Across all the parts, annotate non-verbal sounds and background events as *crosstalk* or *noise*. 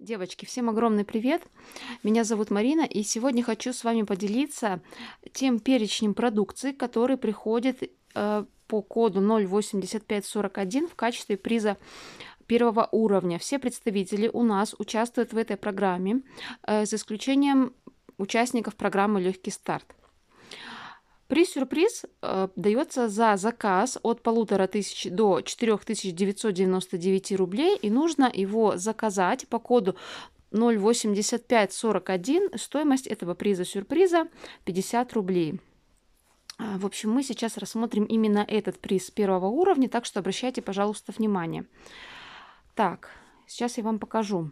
Девочки, всем огромный привет! Меня зовут Марина, и сегодня хочу с вами поделиться тем перечнем продукции, который приходит э, по коду 08541 в качестве приза первого уровня. Все представители у нас участвуют в этой программе, э, за исключением участников программы «Легкий старт». Приз-сюрприз э, дается за заказ от полутора тысяч до 4999 рублей, и нужно его заказать по коду 08541. Стоимость этого приза-сюрприза 50 рублей. А, в общем, мы сейчас рассмотрим именно этот приз первого уровня, так что обращайте, пожалуйста, внимание. Так, сейчас я вам покажу.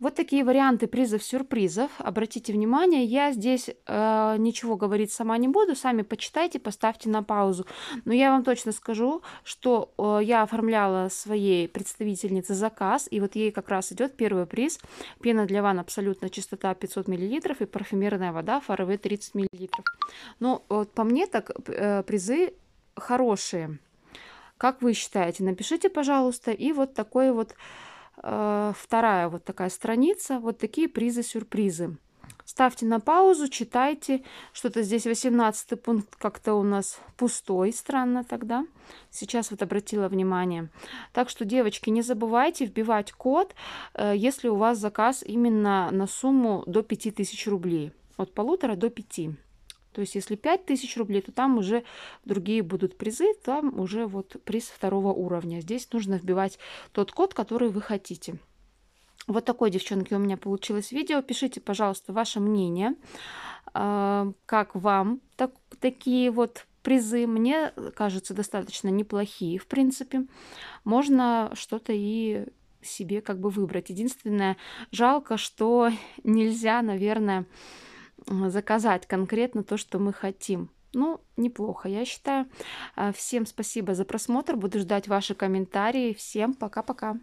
Вот такие варианты призов-сюрпризов. Обратите внимание, я здесь э, ничего говорить сама не буду, сами почитайте, поставьте на паузу. Но я вам точно скажу, что э, я оформляла своей представительнице заказ, и вот ей как раз идет первый приз. Пена для ванн абсолютно чистота 500 мл и парфюмерная вода Фарове 30 мл. Но э, вот по мне так э, призы хорошие. Как вы считаете? Напишите, пожалуйста. И вот такой вот Э, вторая вот такая страница, вот такие призы-сюрпризы. Ставьте на паузу, читайте. Что-то здесь 18 пункт как-то у нас пустой, странно тогда. Сейчас вот обратила внимание. Так что, девочки, не забывайте вбивать код, э, если у вас заказ именно на сумму до 5000 рублей. От полутора до пяти. То есть если 5000 рублей, то там уже другие будут призы, там уже вот приз второго уровня. Здесь нужно вбивать тот код, который вы хотите. Вот такое, девчонки, у меня получилось видео. Пишите, пожалуйста, ваше мнение, а, как вам так, такие вот призы, мне кажется, достаточно неплохие, в принципе. Можно что-то и себе как бы выбрать. Единственное, жалко, что *laughs* нельзя, наверное, заказать конкретно то, что мы хотим. Ну, неплохо, я считаю. А, всем спасибо за просмотр. Буду ждать ваши комментарии. Всем пока-пока.